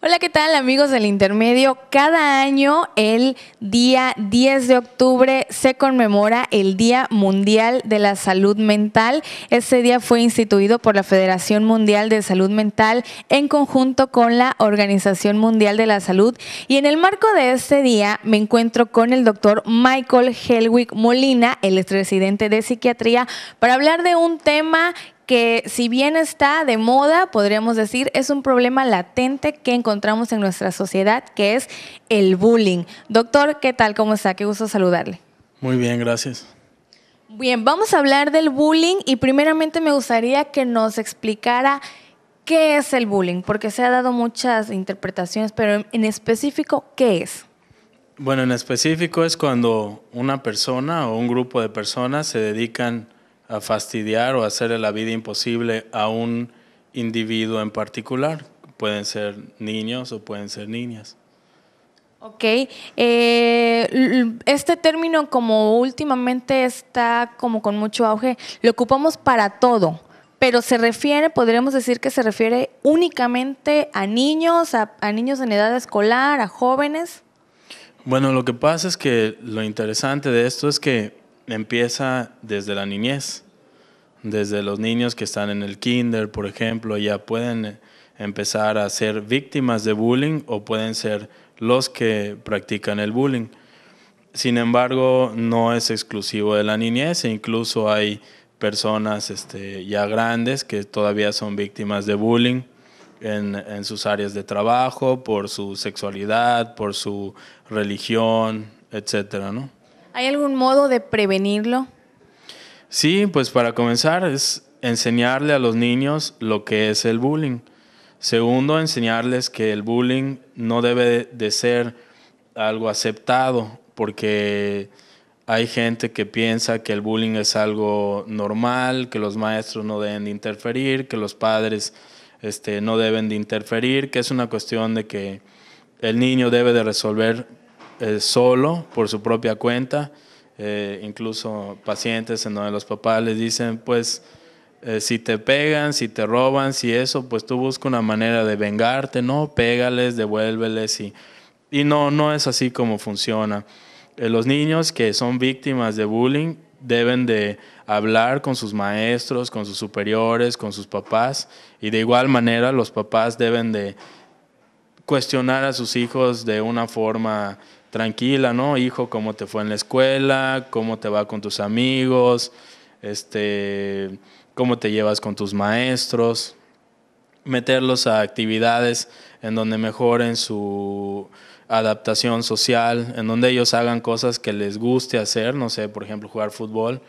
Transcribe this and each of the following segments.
Hola, ¿qué tal amigos del intermedio? Cada año, el día 10 de octubre, se conmemora el Día Mundial de la Salud Mental. Este día fue instituido por la Federación Mundial de Salud Mental en conjunto con la Organización Mundial de la Salud. Y en el marco de este día me encuentro con el doctor Michael Helwig Molina, el expresidente de psiquiatría, para hablar de un tema que si bien está de moda, podríamos decir, es un problema latente que encontramos en nuestra sociedad, que es el bullying. Doctor, ¿qué tal? ¿Cómo está? Qué gusto saludarle. Muy bien, gracias. Bien, vamos a hablar del bullying y primeramente me gustaría que nos explicara qué es el bullying, porque se ha dado muchas interpretaciones, pero en específico, ¿qué es? Bueno, en específico es cuando una persona o un grupo de personas se dedican a fastidiar o hacerle la vida imposible a un individuo en particular. Pueden ser niños o pueden ser niñas. Ok, eh, este término como últimamente está como con mucho auge, lo ocupamos para todo, pero se refiere, podríamos decir que se refiere únicamente a niños, a niños en edad escolar, a jóvenes. Bueno, lo que pasa es que lo interesante de esto es que empieza desde la niñez desde los niños que están en el kinder, por ejemplo, ya pueden eh, empezar a ser víctimas de bullying o pueden ser los que practican el bullying. Sin embargo, no es exclusivo de la niñez e incluso hay personas este, ya grandes que todavía son víctimas de bullying en, sus áreas de trabajo, por su sexualidad, por su religión, etc. ¿Hay algún modo de prevenirlo? Sí, pues para comenzar es enseñarle a los niños lo que es el bullying. Segundo, enseñarles que el bullying no debe de ser algo aceptado, porque hay gente que piensa que el bullying es algo normal, que los maestros no deben de interferir, que los padres este, no deben de interferir, que es una cuestión de que el niño debe de resolver eh, solo, por su propia cuenta, eh, incluso pacientes en donde los papás les dicen, pues eh, si te pegan, si te roban, si eso, pues tú busca una manera de vengarte, ¿no? Pégales, devuélveles y, y no, no es así como funciona. Eh, los niños que son víctimas de bullying deben de hablar con sus maestros, con sus superiores, con sus papás y de igual manera los papás deben de cuestionar a sus hijos de una forma tranquila, ¿no? Hijo, ¿cómo te fue en la escuela? ¿Cómo te va con tus amigos? Este, ¿Cómo te llevas con tus maestros? Meterlos a actividades en donde mejoren su adaptación social, en donde ellos hagan cosas que les guste hacer, no sé, por ejemplo, jugar fútbol.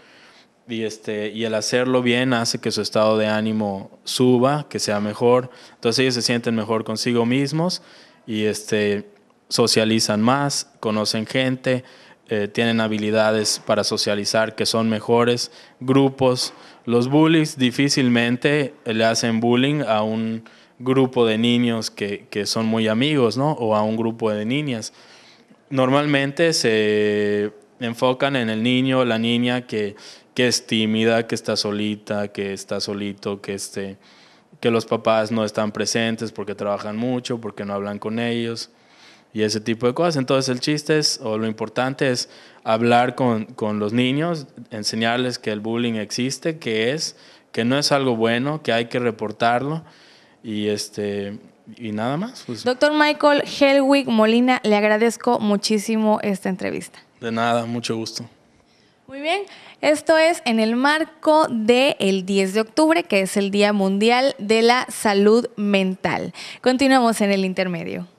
Y, este, y el hacerlo bien hace que su estado de ánimo suba, que sea mejor. Entonces ellos se sienten mejor consigo mismos y este, socializan más, conocen gente, eh, tienen habilidades para socializar que son mejores, grupos. Los bullies difícilmente le hacen bullying a un grupo de niños que, son muy amigos, ¿no? O a un grupo de niñas. Normalmente se enfocan en el niño, o la niña que, es tímida, que está solita, que está solito, que, este, que los papás no están presentes porque trabajan mucho, porque no hablan con ellos y ese tipo de cosas. Entonces el chiste es, o lo importante es hablar con, los niños, enseñarles que el bullying existe, que es, que no es algo bueno, que hay que reportarlo y este... Y nada más. Pues. Doctor Michael Helwig Molina, le agradezco muchísimo esta entrevista. De nada, mucho gusto. Muy bien, esto es en el marco de el 10 de octubre, que es el Día Mundial de la Salud Mental. Continuamos en el intermedio.